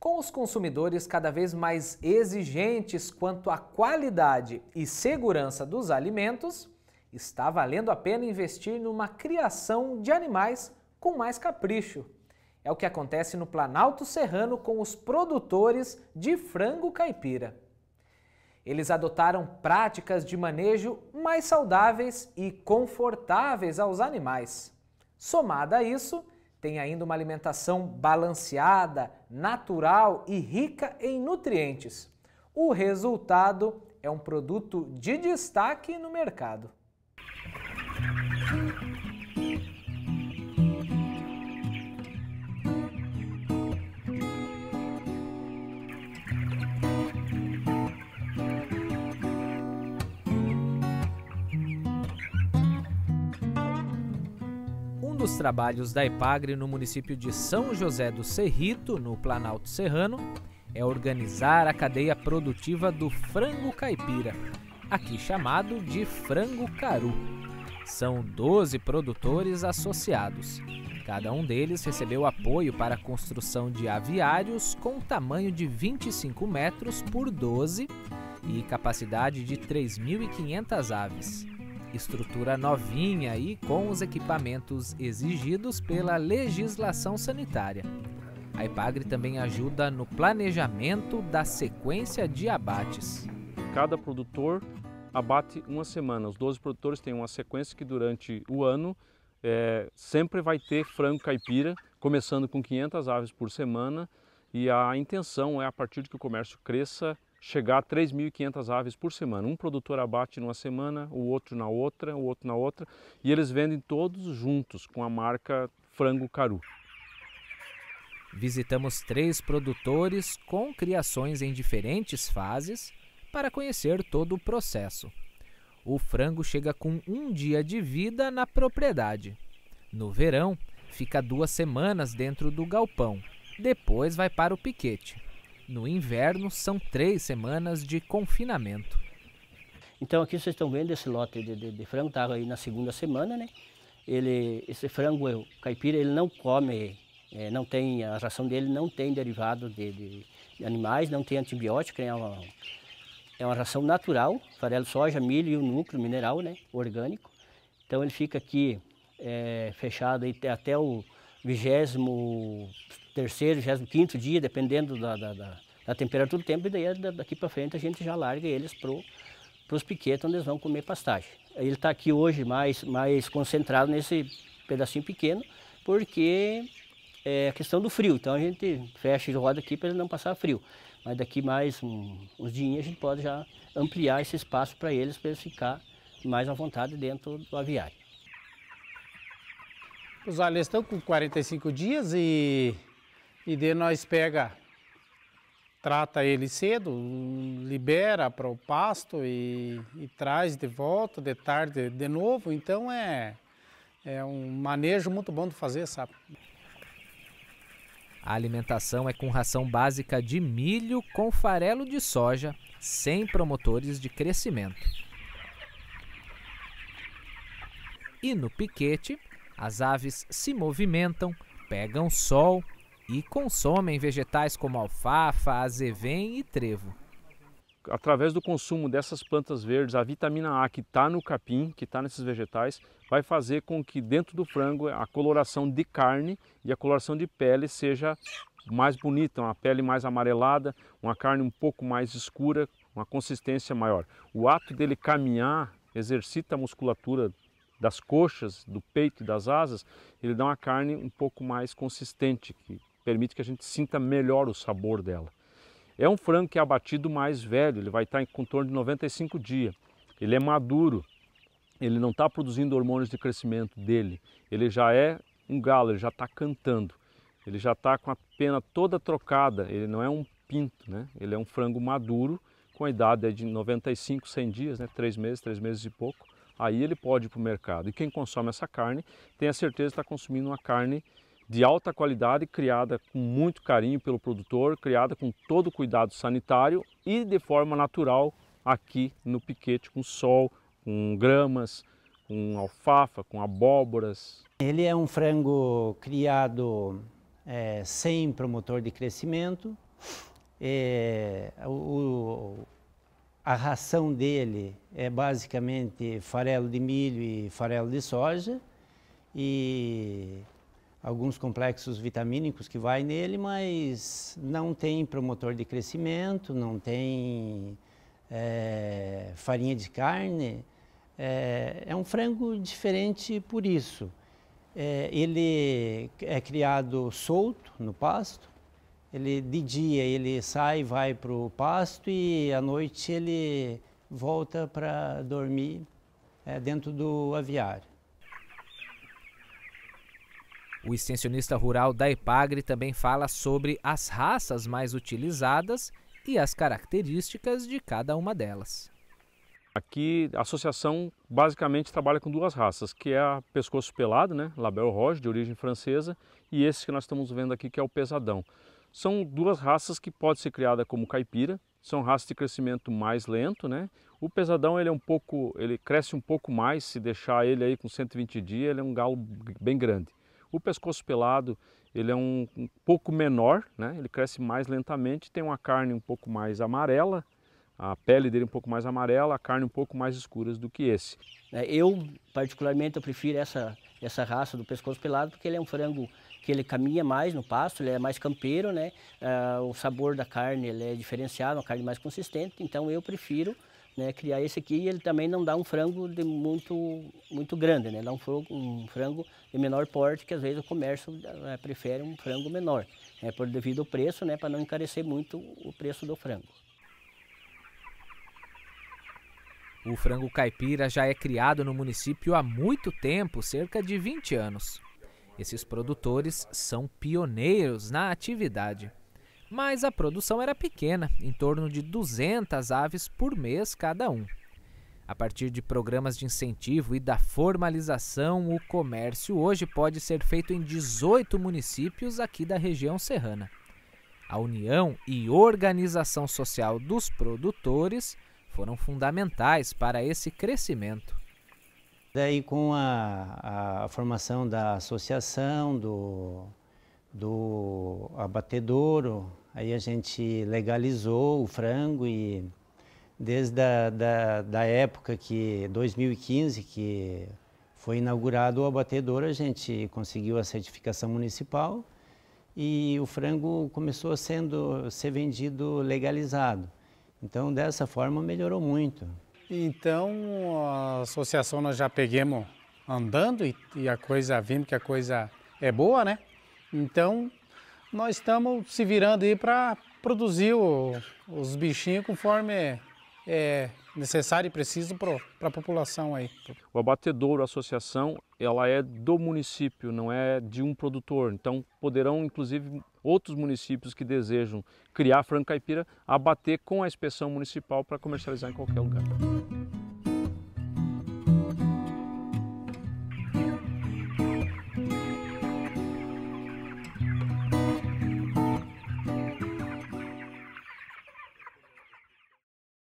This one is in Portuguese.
Com os consumidores cada vez mais exigentes quanto à qualidade e segurança dos alimentos, está valendo a pena investir numa criação de animais com mais capricho. É o que acontece no Planalto Serrano com os produtores de frango caipira. Eles adotaram práticas de manejo mais saudáveis e confortáveis aos animais. Somada a isso, tem ainda uma alimentação balanceada, natural e rica em nutrientes. O resultado é um produto de destaque no mercado. dos trabalhos da EPAGRE no município de São José do Cerrito, no Planalto Serrano, é organizar a cadeia produtiva do frango caipira, aqui chamado de frango caru. São 12 produtores associados. Cada um deles recebeu apoio para a construção de aviários com tamanho de 25 metros por 12 e capacidade de 3.500 aves estrutura novinha e com os equipamentos exigidos pela legislação sanitária. A Ipagre também ajuda no planejamento da sequência de abates. Cada produtor abate uma semana. Os 12 produtores têm uma sequência que durante o ano é, sempre vai ter frango caipira, começando com 500 aves por semana. E a intenção é, a partir de que o comércio cresça, chegar a 3.500 aves por semana. Um produtor abate numa semana, o outro na outra, o outro na outra, e eles vendem todos juntos com a marca Frango Caru. Visitamos três produtores com criações em diferentes fases para conhecer todo o processo. O frango chega com um dia de vida na propriedade. No verão, fica duas semanas dentro do galpão, depois vai para o piquete. No inverno, são três semanas de confinamento. Então aqui vocês estão vendo esse lote de, de, de frango, estava tá aí na segunda semana, né? Ele, esse frango caipira, ele não come, é, não tem, a ração dele não tem derivado de, de, de animais, não tem antibiótico, né? é uma, é uma ração natural, farelo, soja, milho e o núcleo mineral, né? Orgânico. Então ele fica aqui é, fechado até o vigésimo terceiro, vigésimo quinto dia, dependendo da, da, da, da, temperatura do tempo, e daí daqui para frente a gente já larga eles para os piquetes onde eles vão comer pastagem. Ele está aqui hoje mais, mais concentrado nesse pedacinho pequeno, porque é a questão do frio. Então a gente fecha e roda aqui para ele não passar frio. Mas daqui mais um, uns dias a gente pode já ampliar esse espaço para eles, para eles ficar mais à vontade dentro do aviário. Os alheios estão com 45 dias e, e de nós pega, trata ele cedo, libera para o pasto e, e traz de volta de tarde de novo. Então é, é um manejo muito bom de fazer, sabe? A alimentação é com ração básica de milho com farelo de soja, sem promotores de crescimento. E no piquete, as aves se movimentam, pegam sol e consomem vegetais como alfafa, azevém e trevo. Através do consumo dessas plantas verdes, a vitamina A que está no capim, que está nesses vegetais, vai fazer com que dentro do frango a coloração de carne e a coloração de pele seja mais bonita, uma pele mais amarelada, uma carne um pouco mais escura, uma consistência maior. O ato dele caminhar exercita a musculatura das coxas, do peito e das asas, ele dá uma carne um pouco mais consistente, que permite que a gente sinta melhor o sabor dela. É um frango que é abatido mais velho, ele vai estar em torno de 95 dias. Ele é maduro, ele não está produzindo hormônios de crescimento dele. Ele já é um galo, ele já está cantando. Ele já está com a pena toda trocada, ele não é um pinto, né? Ele é um frango maduro, com a idade de 95, 100 dias, né? 3 meses, 3 meses e pouco aí ele pode ir para o mercado. E quem consome essa carne tem a certeza de estar tá consumindo uma carne de alta qualidade, criada com muito carinho pelo produtor, criada com todo o cuidado sanitário e de forma natural aqui no piquete, com sol, com gramas, com alfafa, com abóboras. Ele é um frango criado é, sem promotor de crescimento. É, o, a ração dele é basicamente farelo de milho e farelo de soja e alguns complexos vitamínicos que vai nele, mas não tem promotor de crescimento, não tem é, farinha de carne. É, é, um frango diferente por isso. É, ele é criado solto no pasto, ele de dia ele sai, vai para o pasto e à noite ele volta para dormir é, dentro do aviário. O extensionista rural da Epagre também fala sobre as raças mais utilizadas e as características de cada uma delas. Aqui a associação basicamente trabalha com duas raças, que é a pescoço pelado, né, Label Roche, de origem francesa, e esse que nós estamos vendo aqui que é o pesadão. São duas raças que pode ser criada como caipira, são raças de crescimento mais lento, né? O pesadão ele é um pouco, ele cresce um pouco mais, se deixar ele aí com 120 dias, ele é um galo bem grande. O pescoço pelado, ele é um, um pouco menor, né? Ele cresce mais lentamente, tem uma carne um pouco mais amarela, a pele dele é um pouco mais amarela, a carne um pouco mais escura do que esse. É, eu, particularmente, eu prefiro essa, essa raça do pescoço pelado porque ele é um frango que ele caminha mais no pasto, ele é mais campeiro, né? Ah, o sabor da carne ele é diferenciado, uma carne mais consistente, então eu prefiro né, criar esse aqui e ele também não dá um frango de muito, muito grande, né? Dá um frango, um frango de menor porte que às vezes o comércio eh, prefere um frango menor, né? Por devido ao preço, né? Para não encarecer muito o preço do frango. O frango caipira já é criado no município há muito tempo, cerca de 20 anos. Esses produtores são pioneiros na atividade. Mas a produção era pequena, em torno de 200 aves por mês cada um. A partir de programas de incentivo e da formalização, o comércio hoje pode ser feito em 18 municípios aqui da região serrana. A união e organização social dos produtores foram fundamentais para esse crescimento. Daí, com a, a formação da associação, do, do abatedouro, aí a gente legalizou o frango e desde a da, da época que 2015 que foi inaugurado o abatedouro, a gente conseguiu a certificação municipal e o frango começou sendo ser vendido legalizado. Então, dessa forma, melhorou muito. Então, a associação nós já peguemos andando e, e a coisa vindo, que a coisa é boa, né? Então, nós estamos se virando aí para produzir o, os bichinhos conforme é necessário e preciso para a população aí. O abatedouro, a associação, ela é do município, não é de um produtor. Então poderão, inclusive, outros municípios que desejam criar frango caipira abater com a inspeção municipal para comercializar em qualquer lugar.